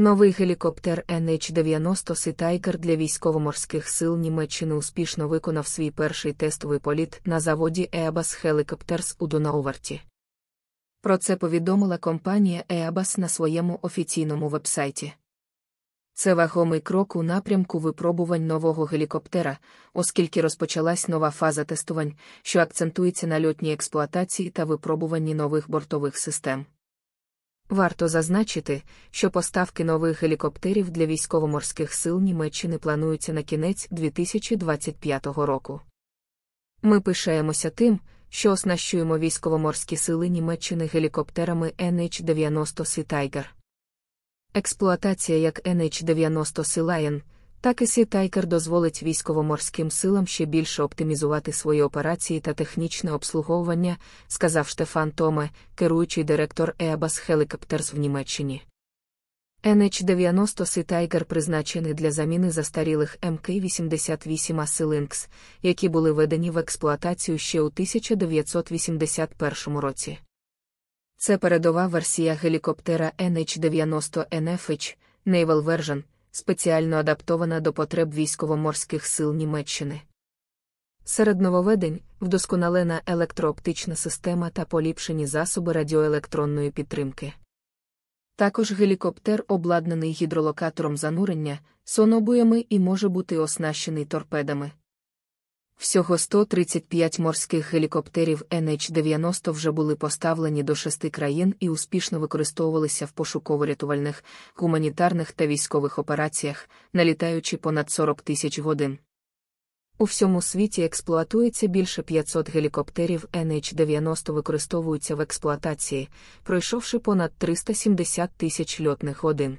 Новий гелікоптер NH90 Ситайкер для військово-морських сил Німеччини успішно виконав свій перший тестовий політ на заводі Airbus Helicopters у Донауверті. Про це повідомила компанія Airbus на своєму офіційному вебсайті. Це вагомий крок у напрямку випробувань нового гелікоптера, оскільки розпочалась нова фаза тестувань, що акцентується на льотній експлуатації та випробуванні нових бортових систем. Варто зазначити, що поставки нових гелікоптерів для військово-морських сил Німеччини плануються на кінець 2025 року. Ми пишаємося тим, що оснащуємо військово-морські сили Німеччини гелікоптерами NH90 Sea Tiger. Експлуатація як NH90 Sea Lion – так і Тайкер дозволить військово-морським силам ще більше оптимізувати свої операції та технічне обслуговування, сказав Штефан Томе, керуючий директор Airbus Helicopters в Німеччині. NH90 Тайкер призначений для заміни застарілих МК-88 Асилинкс, які були введені в експлуатацію ще у 1981 році. Це передова версія гелікоптера NH90NFH, Naval Version, спеціально адаптована до потреб військово-морських сил Німеччини. Серед нововведень вдосконалена електрооптична система та поліпшені засоби радіоелектронної підтримки. Також гелікоптер, обладнаний гідролокатором занурення, сонобуями і може бути оснащений торпедами. Всього 135 морських гелікоптерів NH-90 вже були поставлені до шести країн і успішно використовувалися в пошуково-рятувальних, гуманітарних та військових операціях, налітаючи понад 40 тисяч годин. У всьому світі експлуатується більше 500 гелікоптерів NH-90 використовуються в експлуатації, пройшовши понад 370 тисяч льотних годин.